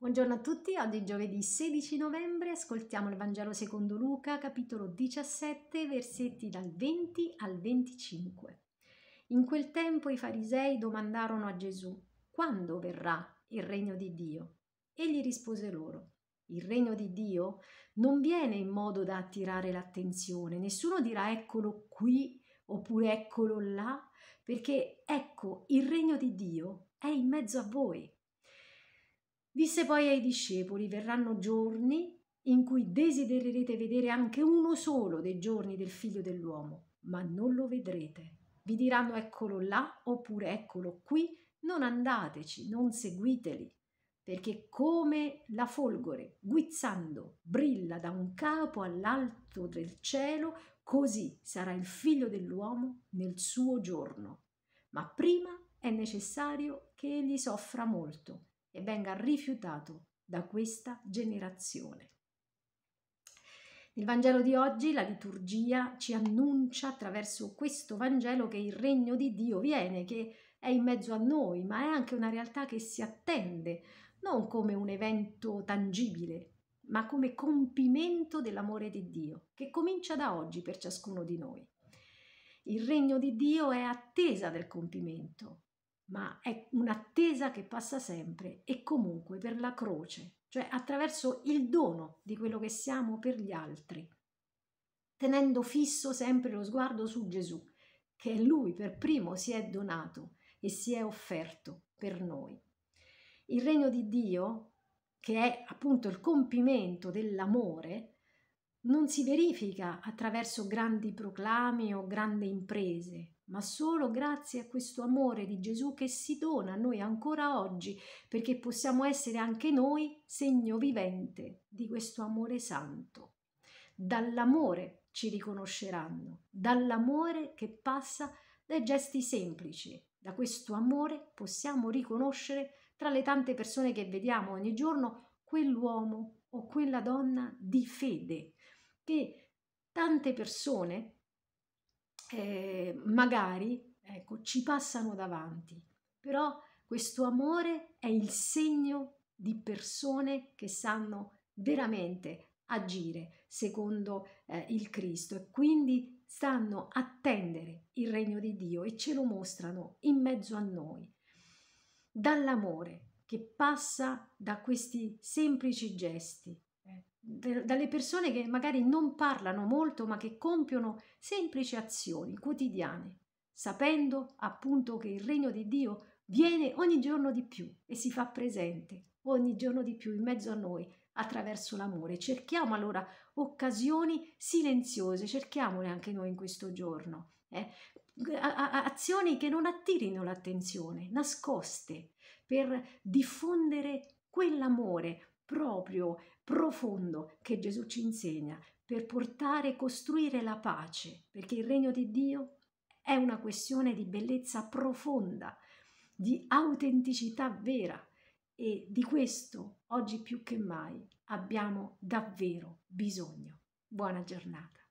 Buongiorno a tutti, oggi è giovedì 16 novembre, ascoltiamo il Vangelo secondo Luca, capitolo 17, versetti dal 20 al 25. In quel tempo i farisei domandarono a Gesù, quando verrà il regno di Dio? Egli rispose loro, il regno di Dio non viene in modo da attirare l'attenzione, nessuno dirà eccolo qui oppure eccolo là, perché ecco, il regno di Dio è in mezzo a voi. Disse poi ai discepoli: Verranno giorni in cui desidererete vedere anche uno solo dei giorni del figlio dell'uomo, ma non lo vedrete. Vi diranno eccolo là oppure eccolo qui, non andateci, non seguiteli, perché come la folgore, guizzando, brilla da un capo all'alto del cielo, così sarà il figlio dell'uomo nel suo giorno. Ma prima è necessario che egli soffra molto e venga rifiutato da questa generazione. Nel Vangelo di oggi la liturgia ci annuncia attraverso questo Vangelo che il regno di Dio viene, che è in mezzo a noi, ma è anche una realtà che si attende, non come un evento tangibile, ma come compimento dell'amore di Dio, che comincia da oggi per ciascuno di noi. Il regno di Dio è attesa del compimento, ma è un'attesa che passa sempre e comunque per la croce, cioè attraverso il dono di quello che siamo per gli altri, tenendo fisso sempre lo sguardo su Gesù, che lui per primo si è donato e si è offerto per noi. Il regno di Dio, che è appunto il compimento dell'amore, non si verifica attraverso grandi proclami o grandi imprese, ma solo grazie a questo amore di Gesù che si dona a noi ancora oggi, perché possiamo essere anche noi segno vivente di questo amore santo. Dall'amore ci riconosceranno, dall'amore che passa dai gesti semplici. Da questo amore possiamo riconoscere tra le tante persone che vediamo ogni giorno quell'uomo o quella donna di fede che tante persone eh, magari ecco, ci passano davanti, però questo amore è il segno di persone che sanno veramente agire secondo eh, il Cristo e quindi stanno attendere il regno di Dio e ce lo mostrano in mezzo a noi. Dall'amore che passa da questi semplici gesti, dalle persone che magari non parlano molto ma che compiono semplici azioni quotidiane, sapendo appunto che il regno di Dio viene ogni giorno di più e si fa presente ogni giorno di più in mezzo a noi attraverso l'amore. Cerchiamo allora occasioni silenziose, cerchiamole anche noi in questo giorno. Eh? azioni che non attirino l'attenzione, nascoste, per diffondere quell'amore, proprio profondo che Gesù ci insegna per portare e costruire la pace, perché il regno di Dio è una questione di bellezza profonda, di autenticità vera e di questo oggi più che mai abbiamo davvero bisogno. Buona giornata.